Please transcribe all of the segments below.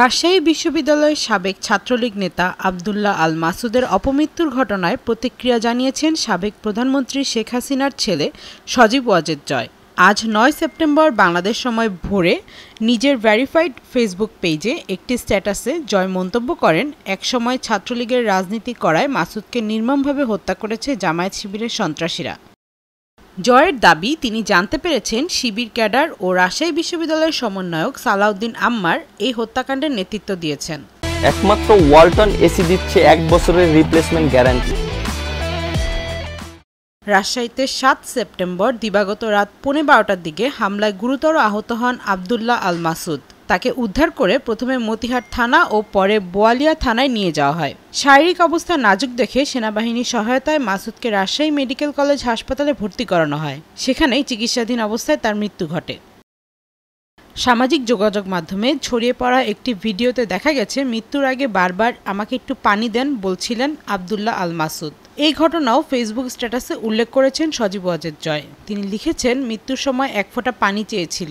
রাজশাহী বিশ্ববিদ্যালয়ের সাবেক ছাত্রলীগ নেতা আবদুল্লাহ আল মাসুদের অপমৃত্যুর ঘটনায় প্রতিক্রিয়া জানিয়েছেন সাবেক প্রধানমন্ত্রী শেখ হাসিনার ছেলে সজীব ওয়াজেদ জয় আজ নয় সেপ্টেম্বর বাংলাদেশ সময় ভোরে নিজের ভ্যারিফাইড ফেসবুক পেজে একটি স্ট্যাটাসে জয় মন্তব্য করেন একসময় ছাত্রলীগের রাজনীতি করায় মাসুদকে নির্মমভাবে হত্যা করেছে জামায়াত শিবিরের সন্ত্রাসীরা জয়ের দাবি তিনি জানতে পেরেছেন শিবির ক্যাডার ও রাজশাহী বিশ্ববিদ্যালয়ের সমন্বয়ক সালাউদ্দিন আম্মার এই হত্যাকাণ্ডের নেতৃত্ব দিয়েছেন একমাত্র ওয়ালটন এসি দিচ্ছে এক বছরের রিপ্লেসমেন্ট গ্যারান্টি রাজশাহীতে সাত সেপ্টেম্বর দিবাগত রাত পৌনে বারোটার দিকে হামলায় গুরুতর আহত হন আবদুল্লাহ আল মাসুদ তাকে উদ্ধার করে প্রথমে মতিহার থানা ও পরে বোয়ালিয়া থানায় নিয়ে যাওয়া হয় শারীরিক অবস্থা নাজুক দেখে সেনাবাহিনীর সহায়তায় মাসুদকে রাজশাহী মেডিকেল কলেজ হাসপাতালে ভর্তি করানো হয় সেখানেই চিকিৎসাধীন অবস্থায় তার মৃত্যু ঘটে সামাজিক যোগাযোগ মাধ্যমে ছড়িয়ে পড়া একটি ভিডিওতে দেখা গেছে মৃত্যুর আগে বারবার আমাকে একটু পানি দেন বলছিলেন আবদুল্লাহ আল মাসুদ এই ঘটনাও ফেসবুক স্ট্যাটাসে উল্লেখ করেছেন সজীব ওয়াজেদ জয় তিনি লিখেছেন মৃত্যুর সময় এক ফোঁটা পানি চেয়েছিল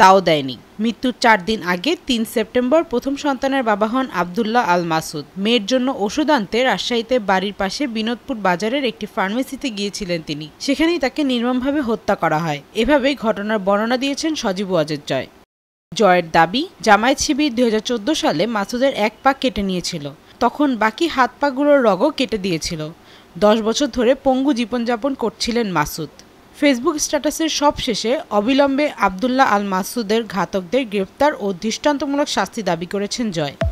তাও দেয়নি মৃত্যুর চার দিন আগে তিন সেপ্টেম্বর প্রথম সন্তানের বাবা হন আবদুল্লাহ আল মাসুদ মেয়ের জন্য ওষুধ আনতে রাজশাহীতে বাড়ির পাশে বিনোদপুর বাজারের একটি ফার্মেসিতে গিয়েছিলেন তিনি সেখানেই তাকে নির্মমভাবে হত্যা করা হয় এভাবেই ঘটনার বর্ণনা দিয়েছেন সজীব ওয়াজেদ জয় জয়ের দাবি জামায়াত শিবির দু সালে মাসুদের এক পা কেটে নিয়েছিল তখন বাকি হাত পাগুলোর রগও কেটে দিয়েছিল দশ বছর ধরে পঙ্গু জীবনযাপন করছিলেন মাসুদ ফেসবুক স্ট্যাটাসের সব শেষে অবিলম্বে আবদুল্লাহ আল মাসুদের ঘাতকদের গ্রেপ্তার ও দৃষ্টান্তমূলক শাস্তি দাবি করেছেন জয়